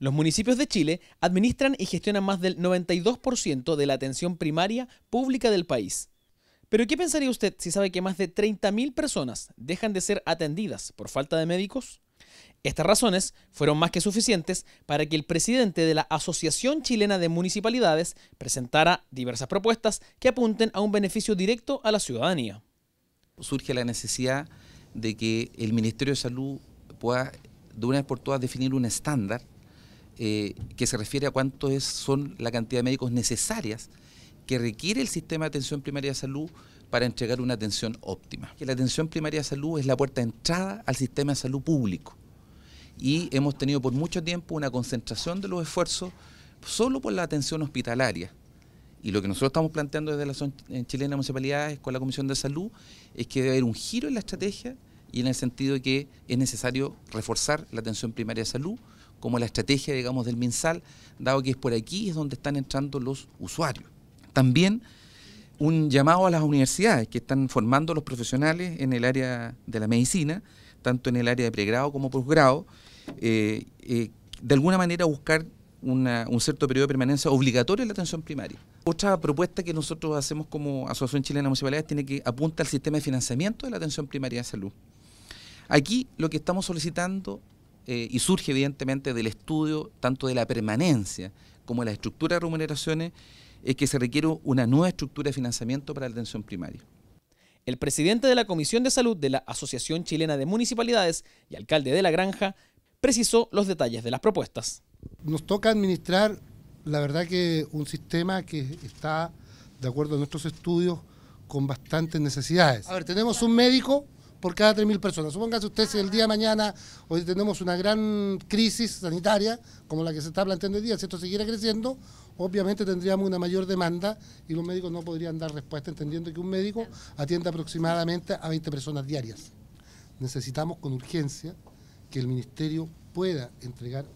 Los municipios de Chile administran y gestionan más del 92% de la atención primaria pública del país. Pero ¿qué pensaría usted si sabe que más de 30.000 personas dejan de ser atendidas por falta de médicos? Estas razones fueron más que suficientes para que el presidente de la Asociación Chilena de Municipalidades presentara diversas propuestas que apunten a un beneficio directo a la ciudadanía. Surge la necesidad de que el Ministerio de Salud pueda de una vez por todas definir un estándar eh, que se refiere a cuánto es, son la cantidad de médicos necesarias que requiere el sistema de atención primaria de salud para entregar una atención óptima. Que la atención primaria de salud es la puerta de entrada al sistema de salud público. Y hemos tenido por mucho tiempo una concentración de los esfuerzos solo por la atención hospitalaria. Y lo que nosotros estamos planteando desde la zona chilena municipalidades con la Comisión de Salud es que debe haber un giro en la estrategia y en el sentido de que es necesario reforzar la atención primaria de salud, como la estrategia, digamos, del MinSal, dado que es por aquí es donde están entrando los usuarios. También un llamado a las universidades que están formando los profesionales en el área de la medicina, tanto en el área de pregrado como posgrado, eh, eh, de alguna manera buscar un cierto periodo de permanencia obligatorio en la atención primaria. Otra propuesta que nosotros hacemos como Asociación Chilena de Municipalidades tiene que apuntar al sistema de financiamiento de la atención primaria de salud. Aquí lo que estamos solicitando eh, y surge evidentemente del estudio tanto de la permanencia como de la estructura de remuneraciones, es que se requiere una nueva estructura de financiamiento para la atención primaria. El presidente de la Comisión de Salud de la Asociación Chilena de Municipalidades y alcalde de La Granja precisó los detalles de las propuestas. Nos toca administrar, la verdad que un sistema que está, de acuerdo a nuestros estudios, con bastantes necesidades. A ver, tenemos un médico por cada 3.000 personas. Supóngase usted si el día de mañana hoy tenemos una gran crisis sanitaria, como la que se está planteando hoy día, si esto siguiera creciendo, obviamente tendríamos una mayor demanda y los médicos no podrían dar respuesta, entendiendo que un médico atiende aproximadamente a 20 personas diarias. Necesitamos con urgencia que el Ministerio pueda entregar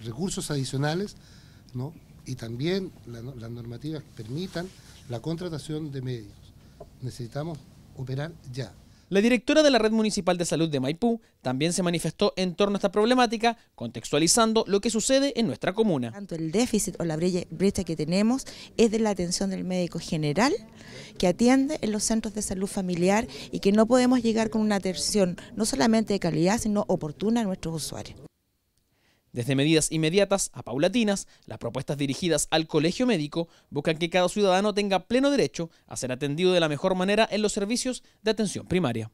recursos adicionales y también las normativas que permitan la contratación de médicos. Necesitamos operar ya. La directora de la Red Municipal de Salud de Maipú también se manifestó en torno a esta problemática, contextualizando lo que sucede en nuestra comuna. Tanto el déficit o la brecha que tenemos es de la atención del médico general que atiende en los centros de salud familiar y que no podemos llegar con una atención no solamente de calidad, sino oportuna a nuestros usuarios. Desde medidas inmediatas a paulatinas, las propuestas dirigidas al colegio médico buscan que cada ciudadano tenga pleno derecho a ser atendido de la mejor manera en los servicios de atención primaria.